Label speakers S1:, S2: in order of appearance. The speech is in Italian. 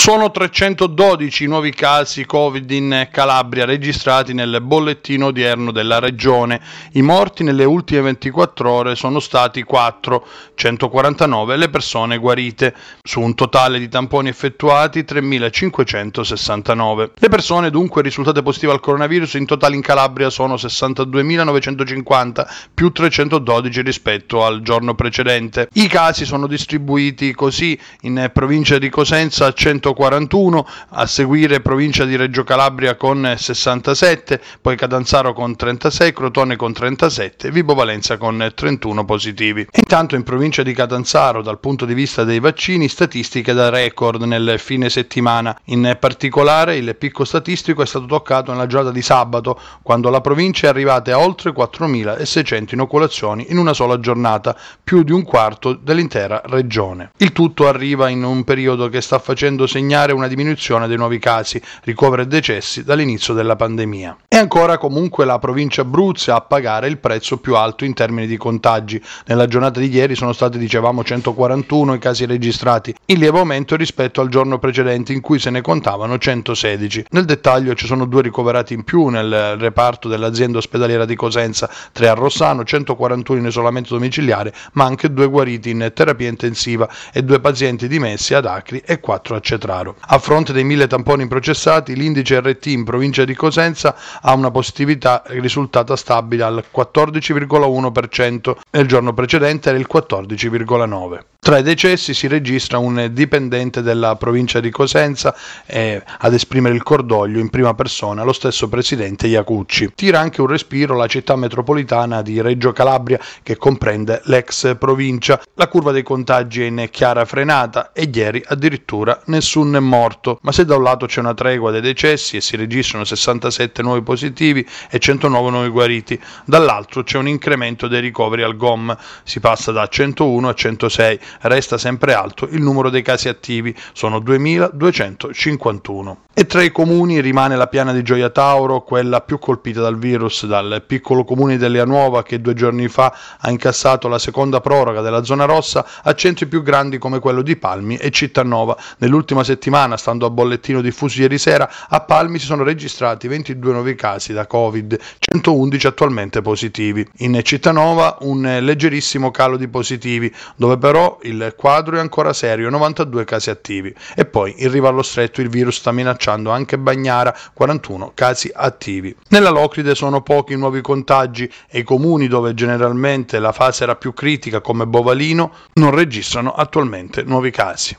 S1: Sono 312 i nuovi casi Covid in Calabria registrati nel bollettino odierno della regione. I morti nelle ultime 24 ore sono stati 4, 149 le persone guarite, su un totale di tamponi effettuati 3.569. Le persone dunque risultate positive al coronavirus in totale in Calabria sono 62.950 più 312 rispetto al giorno precedente. I casi sono distribuiti così in provincia di Cosenza 140 141, a seguire provincia di Reggio Calabria con 67, poi Catanzaro con 36, Crotone con 37, Vibo Valenza con 31 positivi. Intanto in provincia di Catanzaro dal punto di vista dei vaccini statistiche da record nel fine settimana, in particolare il picco statistico è stato toccato nella giornata di sabato quando la provincia è arrivata a oltre 4.600 inoculazioni in una sola giornata, più di un quarto dell'intera regione. Il tutto arriva in un periodo che sta facendo segnare una diminuzione dei nuovi casi, ricoveri e decessi dall'inizio della pandemia. E ancora comunque la provincia Abruzzo a pagare il prezzo più alto in termini di contagi. Nella giornata di ieri sono stati, dicevamo, 141 i casi registrati, in lieve aumento rispetto al giorno precedente in cui se ne contavano 116. Nel dettaglio ci sono due ricoverati in più nel reparto dell'azienda ospedaliera di Cosenza, 3 a Rossano, 141 in isolamento domiciliare, ma anche due guariti in terapia intensiva e due pazienti dimessi ad Acri e 4 a Cetano. Cetraro. A fronte dei mille tamponi processati, l'indice RT in provincia di Cosenza ha una positività risultata stabile al 14,1%, nel giorno precedente era il 14,9%. Tra i decessi si registra un dipendente della provincia di Cosenza eh, ad esprimere il cordoglio in prima persona, lo stesso presidente Iacucci. Tira anche un respiro la città metropolitana di Reggio Calabria che comprende l'ex provincia. La curva dei contagi è in chiara frenata e ieri addirittura nessun è morto. Ma se da un lato c'è una tregua dei decessi e si registrano 67 nuovi positivi e 109 nuovi guariti, dall'altro c'è un incremento dei ricoveri al GOM, si passa da 101 a 106 resta sempre alto il numero dei casi attivi, sono 2251. E tra i comuni rimane la piana di Gioia Tauro, quella più colpita dal virus, dal piccolo comune di Nuova che due giorni fa ha incassato la seconda proroga della zona rossa a centri più grandi come quello di Palmi e Cittanova. Nell'ultima settimana, stando a bollettino diffuso ieri sera, a Palmi si sono registrati 22 nuovi casi da Covid, 111 attualmente positivi. In Cittanova un leggerissimo calo di positivi, dove però il quadro è ancora serio, 92 casi attivi. E poi in riva allo stretto il virus sta minacciando lasciando anche Bagnara 41 casi attivi. Nella Locride sono pochi nuovi contagi e i comuni dove generalmente la fase era più critica come Bovalino non registrano attualmente nuovi casi.